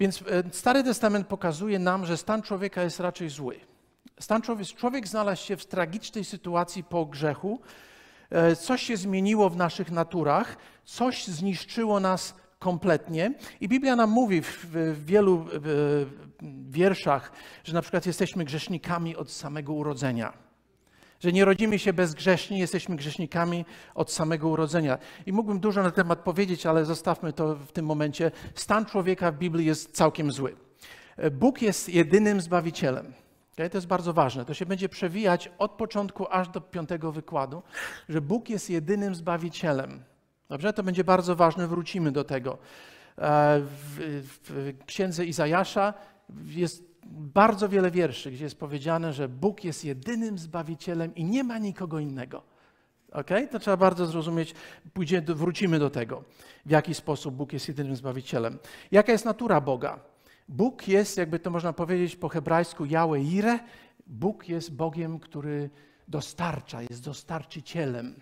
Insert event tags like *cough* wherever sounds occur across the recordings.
Więc e, Stary Testament pokazuje nam, że stan człowieka jest raczej zły. Stan człowiek, człowiek znalazł się w tragicznej sytuacji po grzechu. E, coś się zmieniło w naszych naturach, coś zniszczyło nas kompletnie. I Biblia nam mówi w, w wielu w, w wierszach, że na przykład jesteśmy grzesznikami od samego urodzenia że nie rodzimy się bezgrzeszni, jesteśmy grzesznikami od samego urodzenia. I mógłbym dużo na temat powiedzieć, ale zostawmy to w tym momencie. Stan człowieka w Biblii jest całkiem zły. Bóg jest jedynym zbawicielem. To jest bardzo ważne. To się będzie przewijać od początku aż do piątego wykładu, że Bóg jest jedynym zbawicielem. Dobrze? To będzie bardzo ważne, wrócimy do tego. E, w, księdze Izajasza jest bardzo wiele wierszy, gdzie jest powiedziane, że Bóg jest jedynym zbawicielem i nie ma nikogo innego. Ok? To trzeba bardzo zrozumieć. Pójdzie, wrócimy do tego, w jaki sposób Bóg jest jedynym zbawicielem. Jaka jest natura Boga? Bóg jest, jakby to można powiedzieć po hebrajsku, Jahwe Ire. Bóg jest Bogiem, który dostarcza, jest dostarczycielem.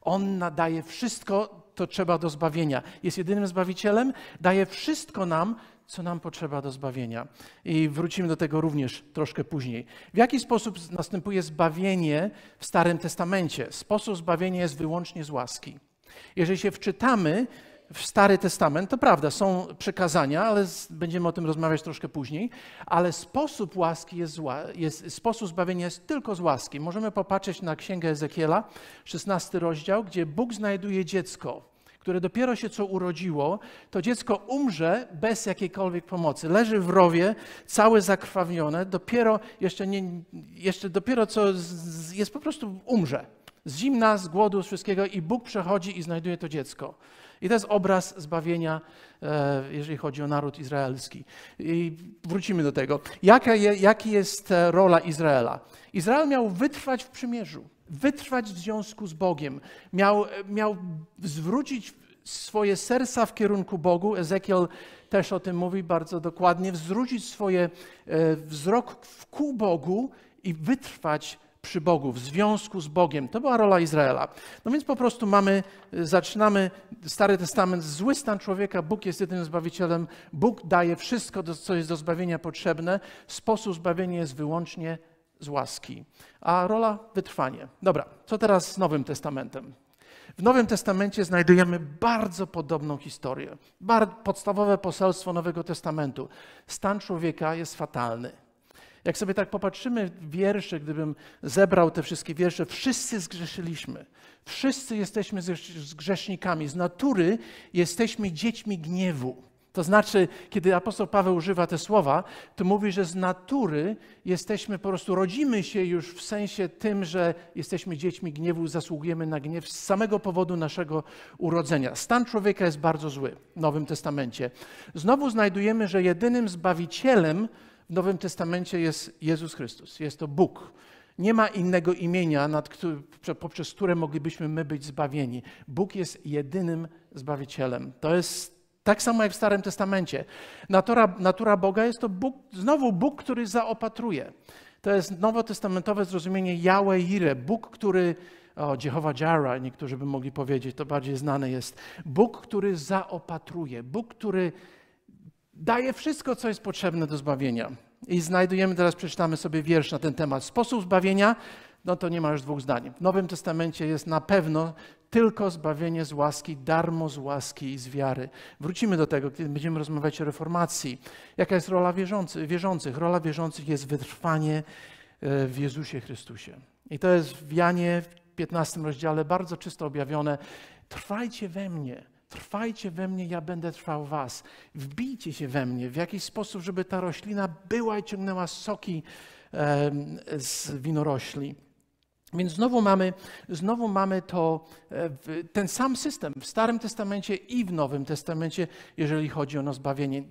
On nadaje wszystko, to trzeba do zbawienia. Jest jedynym zbawicielem, daje wszystko nam, co nam potrzeba do zbawienia. I wrócimy do tego również troszkę później. W jaki sposób następuje zbawienie w Starym Testamencie? Sposób zbawienia jest wyłącznie z łaski. Jeżeli się wczytamy w Stary Testament, to prawda, są przekazania, ale będziemy o tym rozmawiać troszkę później, ale sposób łaski jest, jest, sposób zbawienia jest tylko z łaski. Możemy popatrzeć na Księgę Ezekiela, 16 rozdział, gdzie Bóg znajduje dziecko które dopiero się co urodziło, to dziecko umrze bez jakiejkolwiek pomocy. Leży w rowie, całe zakrwawione, dopiero jeszcze, nie, jeszcze dopiero co z, jest po prostu umrze. Z zimna, z głodu, z wszystkiego i Bóg przechodzi i znajduje to dziecko. I to jest obraz zbawienia, e, jeżeli chodzi o naród izraelski. I wrócimy do tego. Jaka, je, jaka jest e, rola Izraela? Izrael miał wytrwać w przymierzu wytrwać w związku z Bogiem. Miał, miał zwrócić swoje serca w kierunku Bogu. Ezekiel też o tym mówi bardzo dokładnie. Zwrócić swoje e, wzrok ku Bogu i wytrwać przy Bogu, w związku z Bogiem. To była rola Izraela. No więc po prostu mamy, e, zaczynamy Stary Testament, zły stan człowieka, Bóg jest jedynym Zbawicielem, Bóg daje wszystko, co jest do zbawienia potrzebne, sposób zbawienia jest wyłącznie z łaski, a rola wytrwanie. Dobra, co teraz z Nowym Testamentem? W Nowym Testamencie znajdujemy bardzo podobną historię. podstawowe poselstwo Nowego Testamentu. Stan człowieka jest fatalny. Jak sobie tak popatrzymy wiersze, gdybym zebrał te wszystkie wiersze, wszyscy zgrzeszyliśmy. Wszyscy jesteśmy zgrzesznikami. Z natury jesteśmy dziećmi gniewu. To znaczy, kiedy apostoł Paweł używa te słowa, to mówi, że z natury jesteśmy po prostu, rodzimy się już w sensie tym, że jesteśmy dziećmi gniewu, zasługujemy na gniew z samego powodu naszego urodzenia. Stan człowieka jest bardzo zły w Nowym Testamencie. Znowu znajdujemy, że jedynym zbawicielem w Nowym Testamencie jest Jezus Chrystus, jest to Bóg. Nie ma innego imienia, nad, poprzez które moglibyśmy my być zbawieni. Bóg jest jedynym zbawicielem. To jest tak samo jak w Starym Testamencie. Natura, natura Boga jest to Bóg, znowu Bóg, który zaopatruje. To jest nowotestamentowe zrozumienie Jahwe Ire, Bóg, który, o, Jehowa Jara, niektórzy by mogli powiedzieć, to bardziej znane jest. Bóg, który zaopatruje, Bóg, który daje wszystko, co jest potrzebne do zbawienia. I znajdujemy, teraz przeczytamy sobie wiersz na ten temat. Sposób zbawienia, no to nie ma już dwóch zdań. W Nowym Testamencie jest na pewno tylko zbawienie z łaski, darmo z łaski i z wiary. Wrócimy do tego, kiedy będziemy rozmawiać o reformacji. Jaka jest rola wierzący, wierzących? Rola wierzących jest wytrwanie e, w Jezusie Chrystusie. I to jest w Janie w 15 rozdziale bardzo czysto objawione. Trwajcie we mnie. Trwajcie we mnie, ja będę trwał was. Wbijcie się we mnie w jakiś sposób, żeby ta roślina była i ciągnęła soki z winorośli. Więc znowu mamy, znowu mamy to, e, ten sam system w Starym Testamencie i w Nowym Testamencie, jeżeli chodzi o zbawienie.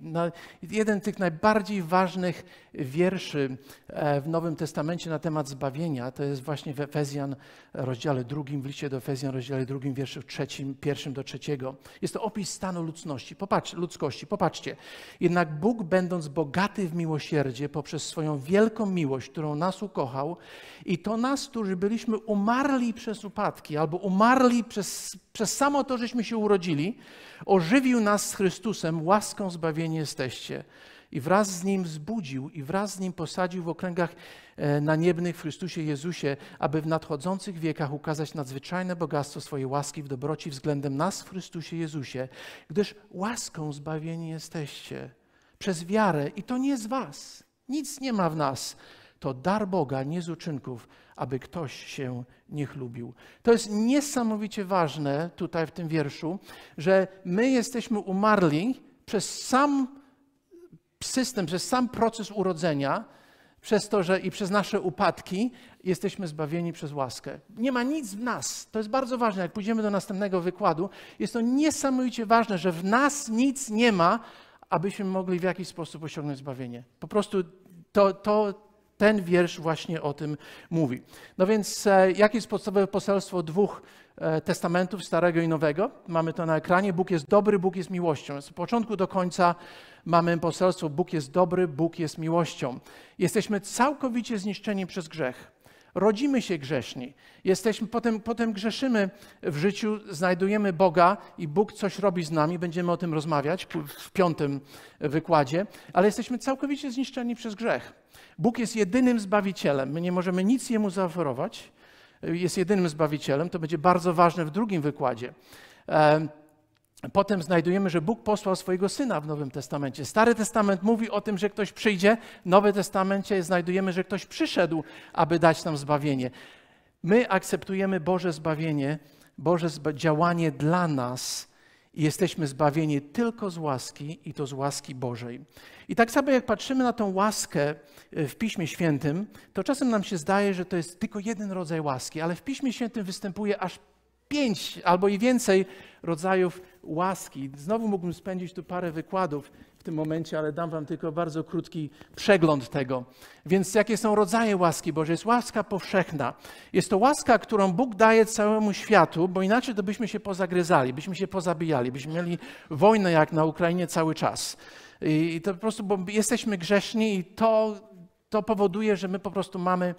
Jeden z tych najbardziej ważnych wierszy e, w Nowym Testamencie na temat zbawienia to jest właśnie w Efezjan rozdziale drugim, w liście do Efezjan rozdziale drugim, wierszu trzecim, pierwszym do trzeciego. Jest to opis stanu ludzkości. Popatrz, ludzkości. Popatrzcie. Jednak Bóg, będąc bogaty w miłosierdzie poprzez swoją wielką miłość, którą nas ukochał i to nas, którzy byli byliśmy umarli przez upadki albo umarli przez, przez samo to, żeśmy się urodzili, ożywił nas z Chrystusem, łaską zbawieni jesteście. I wraz z Nim zbudził i wraz z Nim posadził w okręgach e, naniebnych w Chrystusie Jezusie, aby w nadchodzących wiekach ukazać nadzwyczajne bogactwo swojej łaski w dobroci względem nas w Chrystusie Jezusie, gdyż łaską zbawieni jesteście przez wiarę i to nie z was. Nic nie ma w nas, to dar Boga, nie z uczynków, aby ktoś się nie chlubił. To jest niesamowicie ważne tutaj w tym wierszu, że my jesteśmy umarli przez sam system, przez sam proces urodzenia, przez to, że i przez nasze upadki jesteśmy zbawieni przez łaskę. Nie ma nic w nas. To jest bardzo ważne. Jak pójdziemy do następnego wykładu, jest to niesamowicie ważne, że w nas nic nie ma, abyśmy mogli w jakiś sposób osiągnąć zbawienie. Po prostu to, to ten wiersz właśnie o tym mówi. No więc e, jakie jest podstawowe poselstwo dwóch e, testamentów, Starego i Nowego? Mamy to na ekranie. Bóg jest dobry, Bóg jest miłością. Z początku do końca mamy poselstwo Bóg jest dobry, Bóg jest miłością. Jesteśmy całkowicie zniszczeni przez grzech. Rodzimy się grzeszni. Jesteśmy, potem, potem grzeszymy w życiu, znajdujemy Boga i Bóg coś robi z nami. Będziemy o tym rozmawiać w piątym wykładzie, ale jesteśmy całkowicie zniszczeni przez grzech. Bóg jest jedynym zbawicielem. My nie możemy nic Jemu zaoferować. Jest jedynym zbawicielem. To będzie bardzo ważne w drugim wykładzie. E, Potem znajdujemy, że Bóg posłał swojego syna w Nowym Testamencie. Stary Testament mówi o tym, że ktoś przyjdzie, Nowym Testamencie znajdujemy, że ktoś przyszedł, aby dać nam zbawienie. My akceptujemy Boże zbawienie, Boże zba działanie dla nas i jesteśmy zbawieni tylko z łaski i to z łaski Bożej. I tak samo jak patrzymy na tą łaskę e, w Piśmie Świętym, to czasem nam się zdaje, że to jest tylko jeden rodzaj łaski, ale w Piśmie Świętym występuje aż pięć albo i więcej rodzajów łaski. Znowu mógłbym spędzić tu parę wykładów w tym momencie, ale dam Wam tylko bardzo krótki przegląd tego. Więc jakie są rodzaje łaski Boże? Jest łaska powszechna. Jest to łaska, którą Bóg daje całemu światu, bo inaczej to byśmy się pozagryzali, byśmy się pozabijali, byśmy mieli wojnę jak na Ukrainie cały czas. I to po prostu, bo jesteśmy grzeszni i to to powoduje, że my po prostu mamy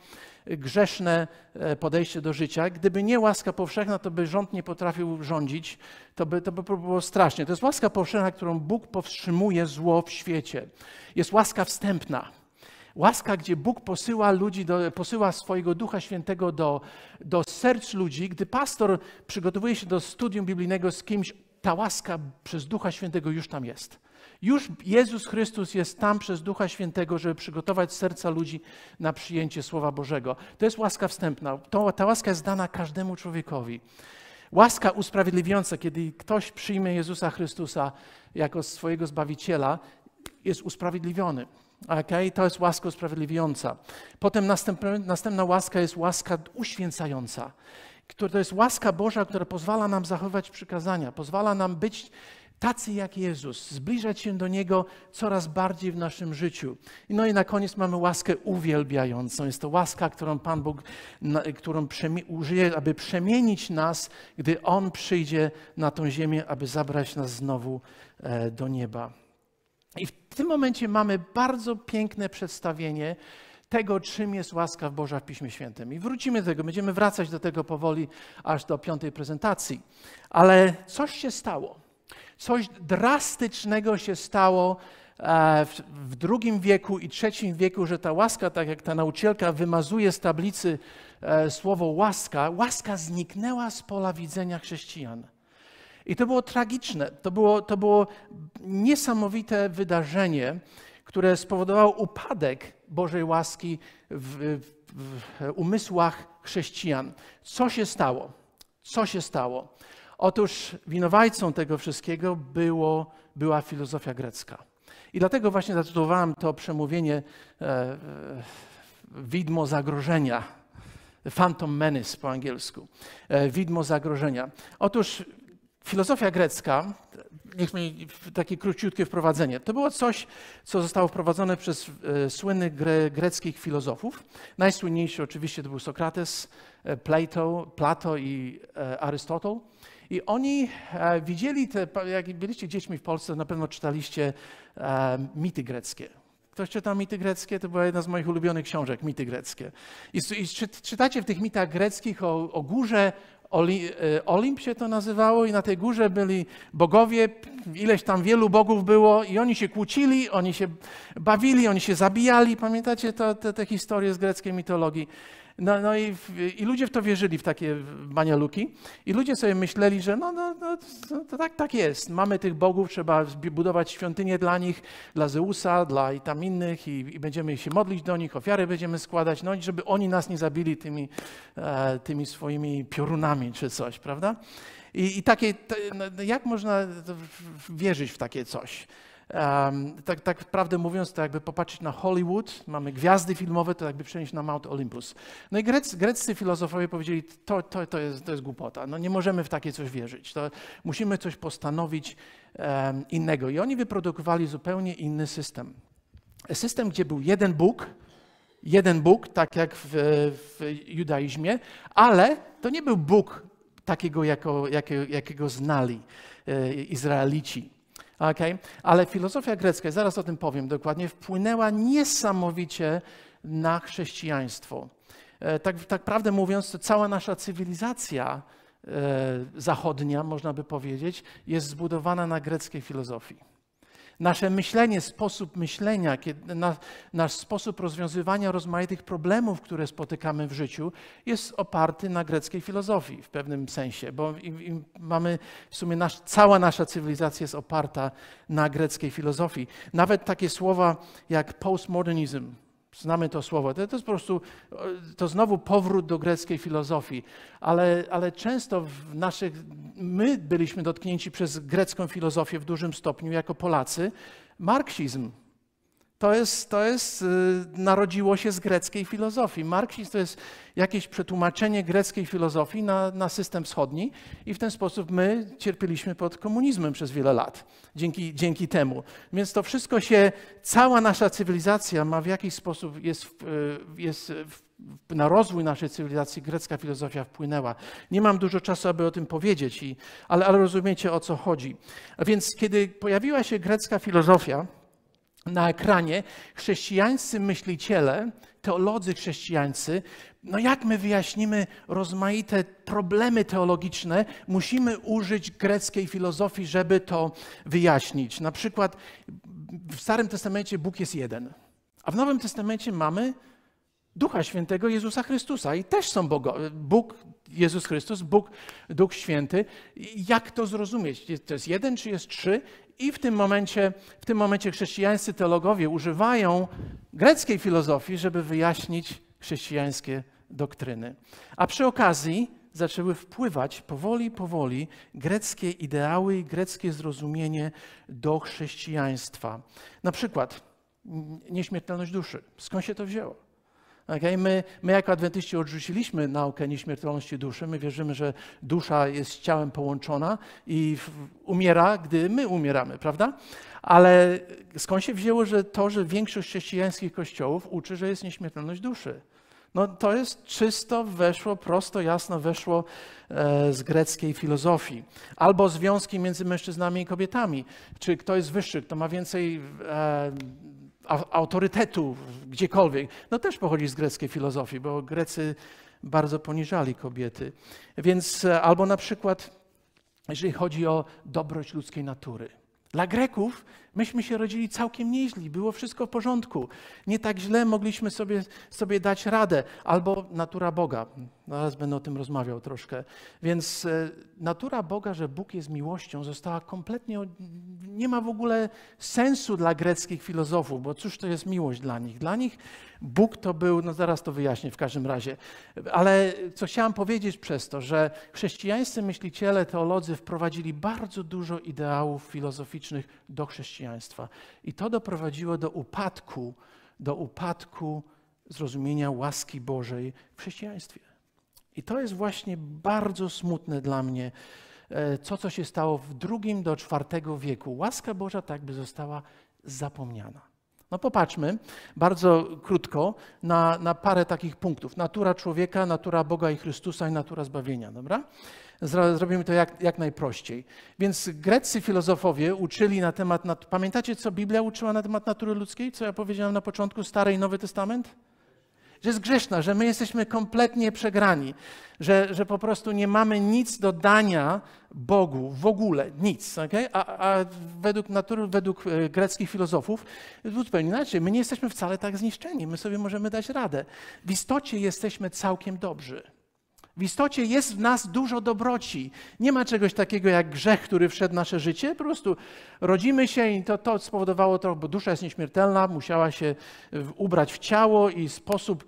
e, grzeszne e, podejście do życia. Gdyby nie łaska powszechna, to by rząd nie potrafił rządzić, to by, to by było strasznie. To jest łaska powszechna, którą Bóg powstrzymuje zło w świecie. Jest łaska wstępna. Łaska, gdzie Bóg posyła ludzi, do, posyła swojego Ducha Świętego do, do serc ludzi. Gdy pastor przygotowuje się do studium biblijnego z kimś, ta łaska przez Ducha Świętego już tam jest. Już Jezus Chrystus jest tam przez Ducha Świętego, żeby przygotować serca ludzi na przyjęcie Słowa Bożego. To jest łaska wstępna. To, ta łaska jest dana każdemu człowiekowi. Łaska usprawiedliwiająca, kiedy ktoś przyjmie Jezusa Chrystusa jako swojego Zbawiciela, jest usprawiedliwiony. Okay? To jest łaska usprawiedliwiająca. Potem następna, następna łaska jest łaska uświęcająca. To jest łaska Boża, która pozwala nam zachowywać przykazania, pozwala nam być tacy jak Jezus, zbliżać się do Niego coraz bardziej w naszym życiu. No i na koniec mamy łaskę uwielbiającą. Jest to łaska, którą Pan Bóg którą użyje, aby przemienić nas, gdy On przyjdzie na tą ziemię, aby zabrać nas znowu e, do nieba. I w tym momencie mamy bardzo piękne przedstawienie tego, czym jest łaska w Boża w Piśmie Świętym. I wrócimy do tego, będziemy wracać do tego powoli aż do piątej prezentacji. Ale coś się stało. Coś drastycznego się stało e, w II wieku i III wieku, że ta łaska, tak jak ta nauczycielka wymazuje z tablicy e, słowo łaska, łaska zniknęła z pola widzenia chrześcijan. I to było tragiczne, to było, to było niesamowite wydarzenie, które spowodowało upadek Bożej łaski w, w, w umysłach chrześcijan. Co się stało? Co się stało? Otóż winowajcą tego wszystkiego było, była filozofia grecka. I dlatego właśnie zatytułowałem to przemówienie e, e Widmo zagrożenia, Phantom Menace po angielsku. E, widmo zagrożenia. Otóż filozofia grecka, niech mi takie króciutkie wprowadzenie, to było coś, co zostało wprowadzone przez e, słynnych gre, greckich filozofów. Najsłynniejszy oczywiście to był Sokrates, e, Plato, Plato i e, Arystotel. I oni e, widzieli, te, jak byliście dziećmi w Polsce, na pewno czytaliście e, mity greckie. Ktoś czytał mity greckie? To była jedna z moich ulubionych książek, mity greckie. I, i czy, czytacie w tych mitach greckich o, o górze Oli, e, Olimp się to nazywało i na tej górze byli bogowie, ileś tam wielu bogów było i oni się kłócili, oni się bawili, oni się zabijali. Pamiętacie to, te, te historie z greckiej mitologii? No, no i, i ludzie w to wierzyli, w takie manialuki. I ludzie sobie myśleli, że no, no, no, no to tak, tak jest. Mamy tych bogów, trzeba budować świątynie dla nich, dla Zeusa, dla i tam innych i, i będziemy się modlić do nich, ofiary będziemy składać, no i żeby oni nas nie zabili tymi, e, tymi swoimi piorunami czy coś, prawda? I, i takie, no, no jak można wierzyć w takie coś? Um, tak, tak prawdę mówiąc, to jakby popatrzeć na Hollywood, mamy gwiazdy filmowe, to jakby przenieść na Mount Olympus. No i grec, greccy filozofowie powiedzieli, to, to, to, jest, to jest głupota, no nie możemy w takie coś wierzyć, to musimy coś postanowić um, innego. I oni wyprodukowali zupełnie inny system. System, gdzie był jeden Bóg, jeden Bóg, tak jak w, w judaizmie, ale to nie był Bóg takiego, jako, jakiego, jakiego znali e, Izraelici. Okay? Ale filozofia grecka, zaraz o tym powiem dokładnie, wpłynęła niesamowicie na chrześcijaństwo. E, tak, tak prawdę mówiąc, to cała nasza cywilizacja e, zachodnia, można by powiedzieć, jest zbudowana na greckiej filozofii. Nasze myślenie, sposób myślenia, kiedy, na, nasz sposób rozwiązywania rozmaitych problemów, które spotykamy w życiu, jest oparty na greckiej filozofii w pewnym sensie, bo i, i mamy w sumie nasz, cała nasza cywilizacja jest oparta na greckiej filozofii. Nawet takie słowa jak postmodernizm, Znamy to słowo. To, to jest po prostu, to znowu powrót do greckiej filozofii, ale, ale często w naszych, my byliśmy dotknięci przez grecką filozofię w dużym stopniu jako Polacy, marksizm to jest, to jest, y, narodziło się z greckiej filozofii. Marksizm to jest jakieś przetłumaczenie greckiej filozofii na, na system wschodni i w ten sposób my cierpieliśmy pod komunizmem przez wiele lat, dzięki, dzięki temu. Więc to wszystko się, cała nasza cywilizacja ma w jakiś sposób, jest, y, jest na rozwój naszej cywilizacji grecka filozofia wpłynęła. Nie mam dużo czasu, aby o tym powiedzieć, i, ale, ale rozumiecie o co chodzi. A więc kiedy pojawiła się grecka filozofia, na ekranie chrześcijańscy myśliciele, teolodzy chrześcijańscy, no jak my wyjaśnimy rozmaite problemy teologiczne, musimy użyć greckiej filozofii, żeby to wyjaśnić. Na przykład w Starym Testamencie Bóg jest jeden, a w Nowym Testamencie mamy Ducha Świętego Jezusa Chrystusa i też są Bogo, Bóg, Jezus Chrystus, Bóg, Duch Święty. Jak to zrozumieć? To jest jeden czy jest trzy? I w tym momencie, w tym momencie chrześcijańscy teologowie używają greckiej filozofii, żeby wyjaśnić chrześcijańskie doktryny. A przy okazji zaczęły wpływać powoli, powoli greckie ideały i greckie zrozumienie do chrześcijaństwa. Na przykład nieśmiertelność duszy. Skąd się to wzięło? Okay? My, my jako adwentyści odrzuciliśmy naukę nieśmiertelności duszy. My wierzymy, że dusza jest z ciałem połączona i umiera, gdy my umieramy, prawda? Ale skąd się wzięło, że to, że większość chrześcijańskich kościołów uczy, że jest nieśmiertelność duszy? No to jest czysto weszło, prosto, jasno weszło e, z greckiej filozofii. Albo związki między mężczyznami i kobietami. Czy kto jest wyższy, kto ma więcej e, autorytetu gdziekolwiek, no też pochodzi z greckiej filozofii, bo Grecy bardzo poniżali kobiety. Więc e, albo na przykład, jeżeli chodzi o dobroć ludzkiej natury. Dla Greków Myśmy się rodzili całkiem nieźli, było wszystko w porządku. Nie tak źle mogliśmy sobie, sobie dać radę, albo natura Boga. Zaraz no, będę o tym rozmawiał troszkę. Więc e, natura Boga, że Bóg jest miłością, została kompletnie. Nie ma w ogóle sensu dla greckich filozofów, bo cóż to jest miłość dla nich? Dla nich Bóg to był, no zaraz to wyjaśnię w każdym razie. Ale co chciałam powiedzieć przez to, że chrześcijańscy myśliciele, teolodzy wprowadzili bardzo dużo ideałów filozoficznych do chrześcijaństwa chrześcijaństwa. I to doprowadziło do upadku, do upadku zrozumienia łaski Bożej w chrześcijaństwie. I to jest właśnie bardzo smutne dla mnie, e, co, co się stało w II do IV wieku. Łaska Boża tak by została zapomniana. No popatrzmy bardzo krótko na, na parę takich punktów. Natura człowieka, natura Boga i Chrystusa i natura zbawienia, dobra? Zrobimy to jak, jak najprościej. Więc greccy filozofowie uczyli na temat. Nat... Pamiętacie, co Biblia uczyła na temat natury ludzkiej? Co ja powiedziałem na początku, Stary i Nowy Testament? Że jest grzeszna, że my jesteśmy kompletnie przegrani, że, że po prostu nie mamy nic do dania Bogu, w ogóle nic. Okay? A, a, według natury, według e, greckich filozofów, zupełnie inaczej. My nie jesteśmy wcale tak zniszczeni, my sobie możemy dać radę. W istocie jesteśmy całkiem dobrzy. W istocie jest w nas dużo dobroci. Nie ma czegoś takiego jak grzech, który wszedł w nasze życie. Po prostu rodzimy się i to, to spowodowało to, bo dusza jest nieśmiertelna, musiała się e, ubrać w ciało i sposób,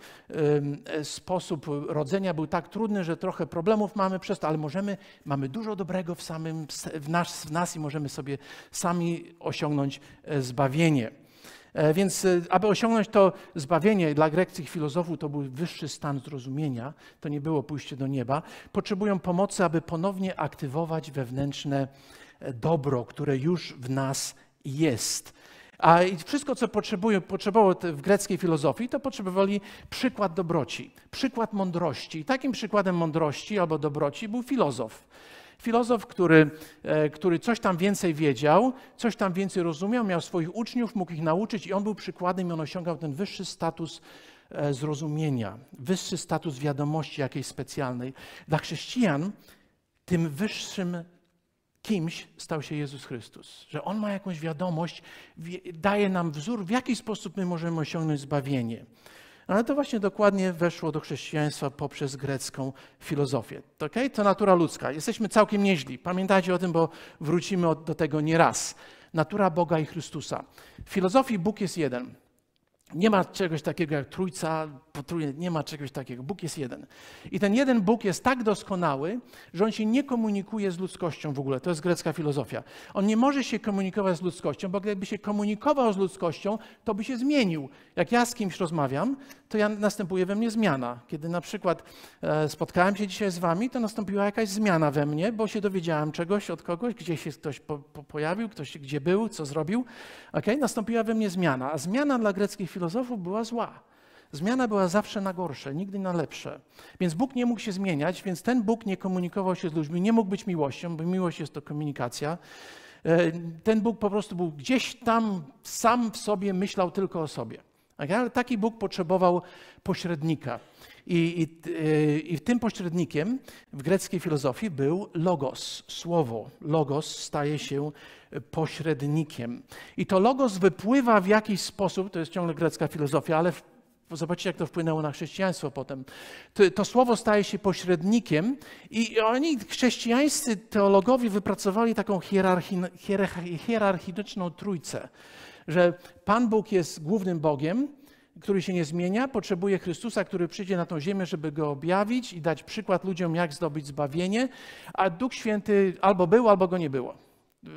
e, sposób rodzenia był tak trudny, że trochę problemów mamy przez to, ale możemy, mamy dużo dobrego w, samym, w nas, w nas i możemy sobie sami osiągnąć e, zbawienie. E, więc e, aby osiągnąć to zbawienie dla greckich filozofów, to był wyższy stan zrozumienia, to nie było pójście do nieba, potrzebują pomocy, aby ponownie aktywować wewnętrzne e, dobro, które już w nas jest. A wszystko, co potrzebują, potrzebowało w greckiej filozofii, to potrzebowali przykład dobroci, przykład mądrości. I takim przykładem mądrości albo dobroci był filozof. Filozof, który, e, który coś tam więcej wiedział, coś tam więcej rozumiał, miał swoich uczniów, mógł ich nauczyć i on był przykładem i on osiągał ten wyższy status e, zrozumienia, wyższy status wiadomości jakiejś specjalnej. Dla chrześcijan tym wyższym kimś stał się Jezus Chrystus, że On ma jakąś wiadomość, daje nam wzór, w jaki sposób my możemy osiągnąć zbawienie. Ale to właśnie dokładnie weszło do chrześcijaństwa poprzez grecką filozofię. To, okay? to natura ludzka. Jesteśmy całkiem nieźli. Pamiętajcie o tym, bo wrócimy do tego nieraz. Natura Boga i Chrystusa. W filozofii Bóg jest jeden. Nie ma czegoś takiego jak trójca, potrójne, nie ma czegoś takiego. Bóg jest jeden. I ten jeden Bóg jest tak doskonały, że on się nie komunikuje z ludzkością w ogóle. To jest grecka filozofia. On nie może się komunikować z ludzkością, bo gdyby się komunikował z ludzkością, to by się zmienił. Jak ja z kimś rozmawiam, to ja, następuje we mnie zmiana. Kiedy na przykład e, spotkałem się dzisiaj z wami, to nastąpiła jakaś zmiana we mnie, bo się dowiedziałem czegoś od kogoś, gdzie się ktoś po, po pojawił, ktoś gdzie był, co zrobił. Okay? Nastąpiła we mnie zmiana. A zmiana dla greckich filozofii filozofów była zła. Zmiana była zawsze na gorsze, nigdy na lepsze. Więc Bóg nie mógł się zmieniać, więc ten Bóg nie komunikował się z ludźmi, nie mógł być miłością, bo miłość jest to komunikacja. E, ten Bóg po prostu był gdzieś tam, sam w sobie myślał tylko o sobie. Tak? Ale taki Bóg potrzebował pośrednika. I, i, y, I, tym pośrednikiem w greckiej filozofii był logos, słowo. Logos staje się pośrednikiem. I to logos wypływa w jakiś sposób, to jest ciągle grecka filozofia, ale w, zobaczcie, jak to wpłynęło na chrześcijaństwo potem. To, to słowo staje się pośrednikiem, i oni, chrześcijańscy teologowie, wypracowali taką hierarchi, hierarchi, hierarchiczną trójcę że Pan Bóg jest głównym Bogiem, który się nie zmienia, potrzebuje Chrystusa, który przyjdzie na tą ziemię, żeby go objawić i dać przykład ludziom, jak zdobyć zbawienie, a Duch Święty albo był, albo go nie było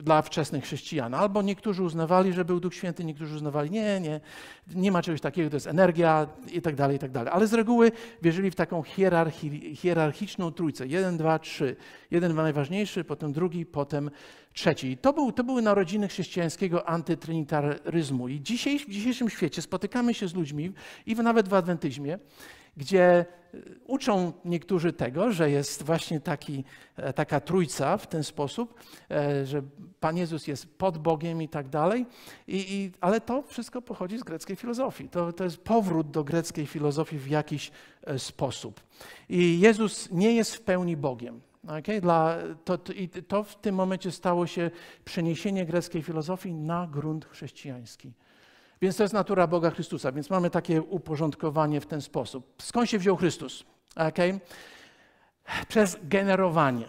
dla wczesnych chrześcijan. Albo niektórzy uznawali, że był Duch Święty, niektórzy uznawali, nie, nie, nie ma czegoś takiego, to jest energia i tak dalej, i tak dalej. Ale z reguły wierzyli w taką hierarchi, hierarchiczną trójcę. Jeden, dwa, trzy. Jeden najważniejszy, potem drugi, potem trzeci. I to, był, to były narodziny chrześcijańskiego antytrinitaryzmu. I dzisiaj, w dzisiejszym świecie spotykamy się z ludźmi i nawet w adwentyzmie, gdzie y, uczą niektórzy tego, że jest właśnie taki, e, taka trójca w ten sposób, e, że Pan Jezus jest pod Bogiem i tak dalej. I, i, ale to wszystko pochodzi z greckiej filozofii. To, to jest powrót do greckiej filozofii w jakiś e, sposób. I Jezus nie jest w pełni Bogiem. Okay? Dla, to, to, I to w tym momencie stało się przeniesienie greckiej filozofii na grunt chrześcijański. Więc to jest natura Boga Chrystusa, więc mamy takie uporządkowanie w ten sposób. Skąd się wziął Chrystus? Okay? Przez generowanie.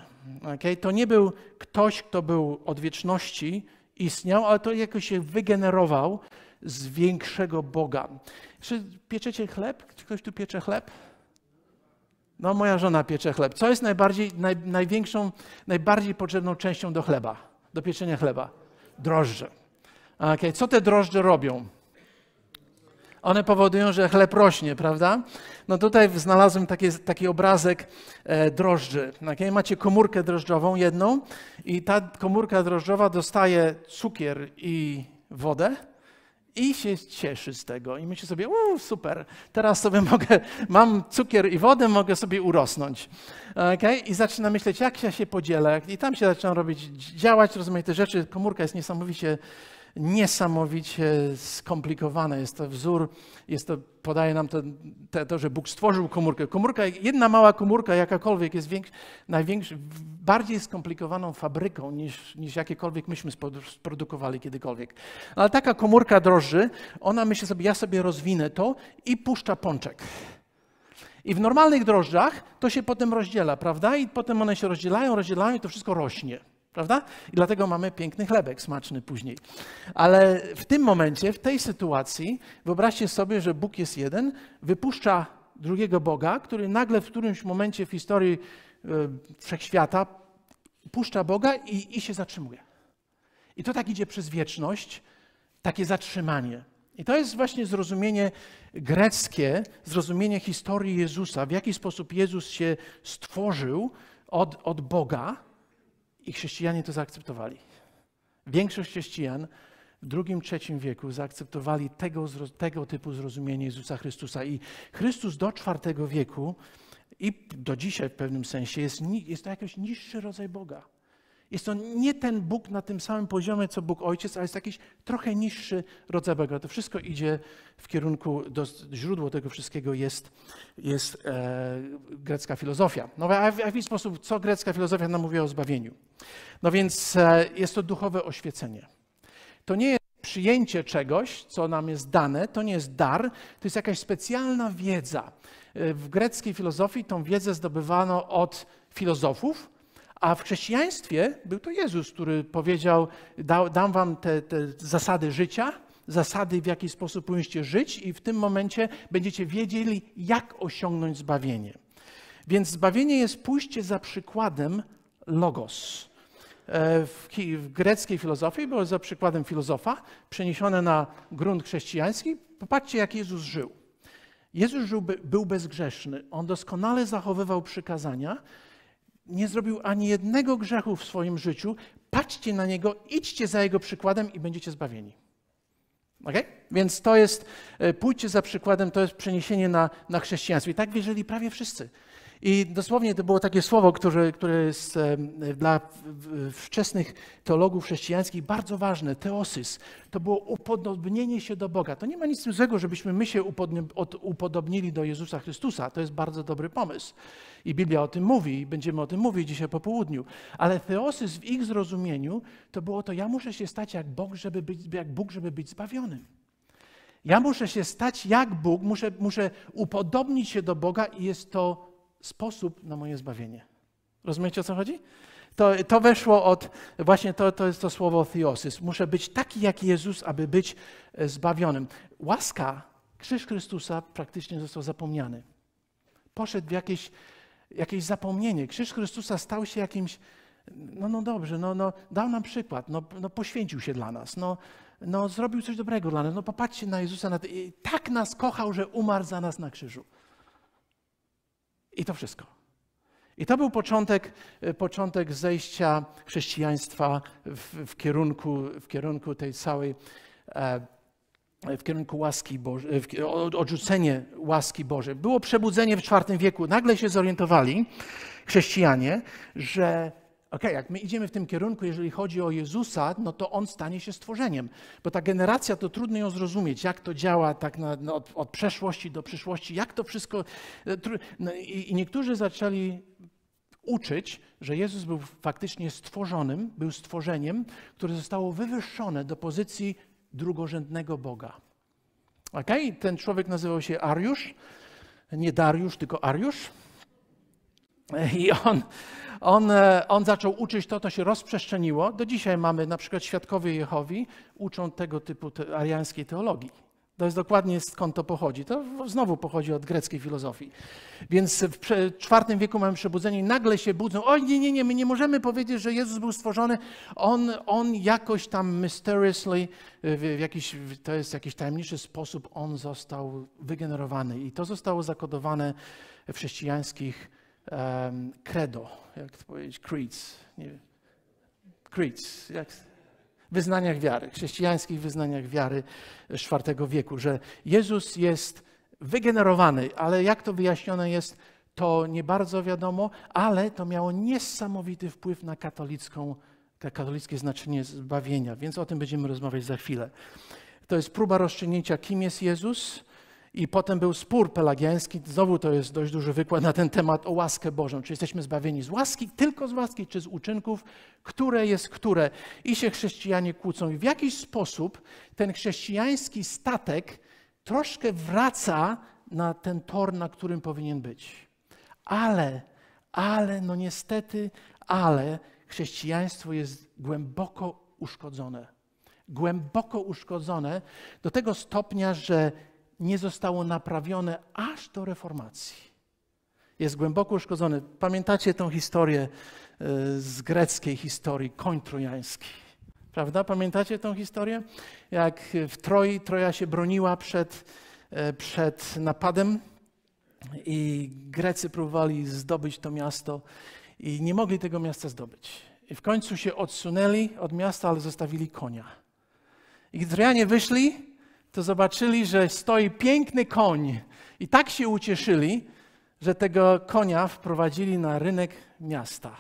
Okay? To nie był ktoś, kto był od wieczności, istniał, ale to jakoś się wygenerował z większego Boga. Czy pieczecie chleb? Czy ktoś tu piecze chleb? No, moja żona piecze chleb. Co jest najbardziej, naj, największą, najbardziej potrzebną częścią do chleba, do pieczenia chleba? Drożdże. Okay. Co te drożdże robią? one powodują, że chleb rośnie, prawda? No tutaj znalazłem taki, taki obrazek e, drożdży. Okay? Tak, macie komórkę drożdżową jedną i ta komórka drożdżowa dostaje cukier i wodę i się cieszy z tego. I myśli sobie, uuu, super, teraz sobie *laughs* mogę, mam cukier i wodę, mogę sobie urosnąć. Okay? I zaczyna myśleć, jak ja się podzielę. I tam się zaczyna robić, działać, rozumieć te rzeczy. Komórka jest niesamowicie niesamowicie skomplikowane. Jest to wzór, jest to, podaje nam to, to, że Bóg stworzył komórkę. Komórka, jedna mała komórka jakakolwiek jest większ, największy, bardziej skomplikowaną fabryką niż, niż jakiekolwiek myśmy produkowali kiedykolwiek. Ale taka komórka droży, ona myśli sobie, ja sobie rozwinę to i puszcza pączek. I w normalnych drożdżach to się potem rozdziela, prawda? I potem one się rozdzielają, rozdzielają i to wszystko rośnie. Prawda? I dlatego mamy piękny chlebek smaczny później. Ale w tym momencie, w tej sytuacji, wyobraźcie sobie, że Bóg jest jeden, wypuszcza drugiego Boga, który nagle w którymś momencie w historii e, wszechświata puszcza Boga i, i się zatrzymuje. I to tak idzie przez wieczność, takie zatrzymanie. I to jest właśnie zrozumienie greckie, zrozumienie historii Jezusa, w jaki sposób Jezus się stworzył od, od Boga i chrześcijanie to zaakceptowali. Większość chrześcijan w drugim, trzecim wieku zaakceptowali tego, tego typu zrozumienie Jezusa Chrystusa. I Chrystus do czwartego wieku i do dzisiaj w pewnym sensie jest, jest to jakiś niższy rodzaj Boga. Jest to nie ten Bóg na tym samym poziomie, co Bóg Ojciec, ale jest jakiś trochę niższy rodzaj Boga. To wszystko idzie w kierunku, do, źródło tego wszystkiego jest, jest e, grecka filozofia. No a w, jaki sposób, co grecka filozofia nam mówi o zbawieniu? No więc e, jest to duchowe oświecenie. To nie jest przyjęcie czegoś, co nam jest dane, to nie jest dar, to jest jakaś specjalna wiedza. E, w greckiej filozofii tą wiedzę zdobywano od filozofów, a w chrześcijaństwie był to Jezus, który powiedział: Dam wam te, te zasady życia, zasady, w jaki sposób powinniście żyć, i w tym momencie będziecie wiedzieli, jak osiągnąć zbawienie. Więc zbawienie jest pójście za przykładem logos. E, w, w greckiej filozofii było za przykładem filozofa, przeniesione na grunt chrześcijański. Popatrzcie, jak Jezus żył. Jezus żył, był bezgrzeszny, on doskonale zachowywał przykazania, nie zrobił ani jednego grzechu w swoim życiu, patrzcie na niego, idźcie za jego przykładem i będziecie zbawieni. Okay? Więc to jest, e, pójdźcie za przykładem, to jest przeniesienie na, na chrześcijaństwo. I tak wierzyli prawie wszyscy. I dosłownie to było takie słowo, które, które jest dla wczesnych teologów chrześcijańskich bardzo ważne, teosys. To było upodobnienie się do Boga. To nie ma nic złego, żebyśmy my się upodobnili do Jezusa Chrystusa. To jest bardzo dobry pomysł. I Biblia o tym mówi i będziemy o tym mówić dzisiaj po południu. Ale teosys w ich zrozumieniu to było to, ja muszę się stać jak Bóg, żeby być, jak Bóg, żeby być zbawionym. Ja muszę się stać jak Bóg, muszę, muszę upodobnić się do Boga i jest to sposób na moje zbawienie. Rozumiecie o co chodzi? To, to weszło od, właśnie to, to jest to słowo theosis. Muszę być taki jak Jezus, aby być e, zbawionym. Łaska, krzyż Chrystusa praktycznie został zapomniany. Poszedł w jakieś, jakieś zapomnienie. Krzyż Chrystusa stał się jakimś, no, no dobrze, no, no, dał nam przykład, no, no poświęcił się dla nas, no, no zrobił coś dobrego dla nas, no popatrzcie na Jezusa, na tak nas kochał, że umarł za nas na krzyżu. I to wszystko. I to był początek, y, początek zejścia chrześcijaństwa w, w kierunku, w kierunku tej całej, e, w kierunku łaski Bożej, odrzucenie łaski Bożej. Było przebudzenie w IV wieku. Nagle się zorientowali chrześcijanie, że OK, jak my idziemy w tym kierunku, jeżeli chodzi o Jezusa, no to On stanie się stworzeniem. Bo ta generacja, to trudno ją zrozumieć, jak to działa tak na, no, od, od, przeszłości do przyszłości, jak to wszystko... E, no, i, I niektórzy zaczęli uczyć, że Jezus był faktycznie stworzonym, był stworzeniem, które zostało wywyższone do pozycji drugorzędnego Boga. OK, ten człowiek nazywał się Ariusz, nie Dariusz, tylko Ariusz. I on, on, e, on zaczął uczyć to, to się rozprzestrzeniło. Do dzisiaj mamy na przykład świadkowie Jehowi uczą tego typu te, ariańskiej teologii. To jest dokładnie skąd to pochodzi. To znowu pochodzi od greckiej filozofii. Więc w IV wieku mamy przebudzenie nagle się budzą. Oj, nie, nie, nie, my nie możemy powiedzieć, że Jezus był stworzony. On, on jakoś tam mysteriously, e, w, w jakiś, to jest jakiś tajemniczy sposób, on został wygenerowany. I to zostało zakodowane w chrześcijańskich um, credo, jak to powiedzieć, creeds, nie, creeds, jak, wyznaniach wiary, chrześcijańskich wyznaniach wiary IV e, wieku, że Jezus jest wygenerowany, ale jak to wyjaśnione jest, to nie bardzo wiadomo, ale to miało niesamowity wpływ na katolicką, katolickie znaczenie zbawienia, więc o tym będziemy rozmawiać za chwilę. To jest próba rozstrzygnięcia, kim jest Jezus, i potem był spór pelagiański, znowu to jest dość duży wykład na ten temat o łaskę Bożą. Czy jesteśmy zbawieni z łaski, tylko z łaski, czy z uczynków, które jest które. I się chrześcijanie kłócą. I w jakiś sposób ten chrześcijański statek troszkę wraca na ten tor, na którym powinien być. Ale, ale, no niestety, ale chrześcijaństwo jest głęboko uszkodzone. Głęboko uszkodzone do tego stopnia, że nie zostało naprawione aż do reformacji. Jest głęboko uszkodzony. Pamiętacie tę historię e, z greckiej historii, koń trojański. Prawda? Pamiętacie tę historię? Jak w Troi Troja się broniła przed, e, przed napadem i Grecy próbowali zdobyć to miasto i nie mogli tego miasta zdobyć. I w końcu się odsunęli od miasta, ale zostawili konia. I gdy Trojanie wyszli, to zobaczyli, że stoi piękny koń i tak się ucieszyli, że tego konia wprowadzili na rynek miasta.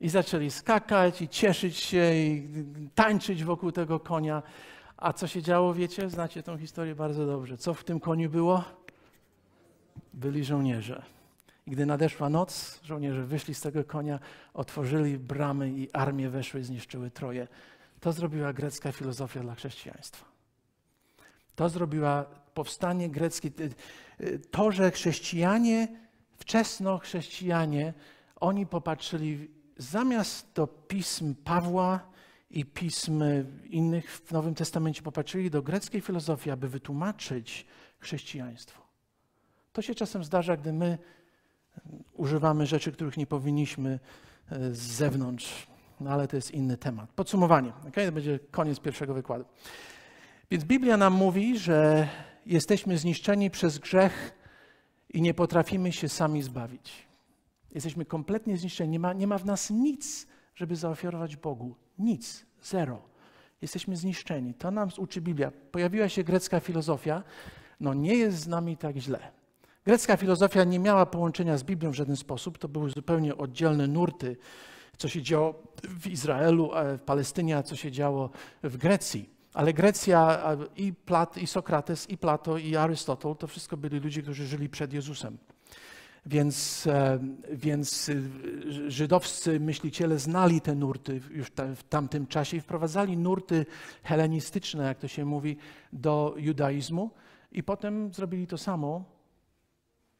I zaczęli skakać i cieszyć się i tańczyć wokół tego konia. A co się działo, wiecie? Znacie tą historię bardzo dobrze. Co w tym koniu było? Byli żołnierze. I gdy nadeszła noc, żołnierze wyszli z tego konia, otworzyli bramy i armie weszły i zniszczyły troje. To zrobiła grecka filozofia dla chrześcijaństwa. To zrobiła powstanie greckie. Y, to, że chrześcijanie, wczesno chrześcijanie, oni popatrzyli zamiast do pism Pawła i pism innych w Nowym Testamencie, popatrzyli do greckiej filozofii, aby wytłumaczyć chrześcijaństwo. To się czasem zdarza, gdy my y, używamy rzeczy, których nie powinniśmy y, z zewnątrz, no ale to jest inny temat. Podsumowanie, okay? to będzie koniec pierwszego wykładu. Więc Biblia nam mówi, że jesteśmy zniszczeni przez grzech i nie potrafimy się sami zbawić. Jesteśmy kompletnie zniszczeni. Nie ma, nie ma w nas nic, żeby zaofiarować Bogu. Nic. Zero. Jesteśmy zniszczeni. To nam uczy Biblia. Pojawiła się grecka filozofia. No nie jest z nami tak źle. Grecka filozofia nie miała połączenia z Biblią w żaden sposób. To były zupełnie oddzielne nurty, co się działo w Izraelu, w Palestynie, a co się działo w Grecji. Ale Grecja i, Plat, i Sokrates, i Plato, i Arystotel to wszystko byli ludzie, którzy żyli przed Jezusem. Więc, e, więc e, żydowscy myśliciele znali te nurty już w tamtym czasie i wprowadzali nurty helenistyczne, jak to się mówi, do judaizmu. I potem zrobili to samo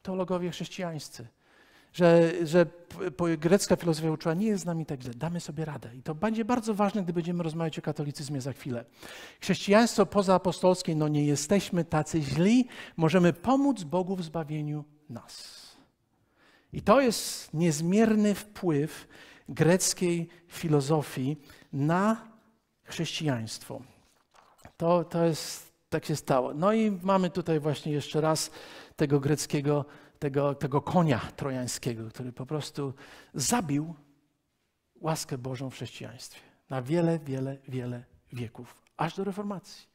teologowie chrześcijańscy że, że grecka filozofia uczyła, nie jest z nami tak źle, damy sobie radę. I to będzie bardzo ważne, gdy będziemy rozmawiać o katolicyzmie za chwilę. Chrześcijaństwo pozaapostolskie, no nie jesteśmy tacy źli, możemy pomóc Bogu w zbawieniu nas. I to jest niezmierny wpływ greckiej filozofii na chrześcijaństwo. To, to jest, tak się stało. No i mamy tutaj właśnie jeszcze raz tego greckiego tego, tego konia trojańskiego, który po prostu zabił łaskę Bożą w chrześcijaństwie na wiele, wiele, wiele wieków, aż do reformacji.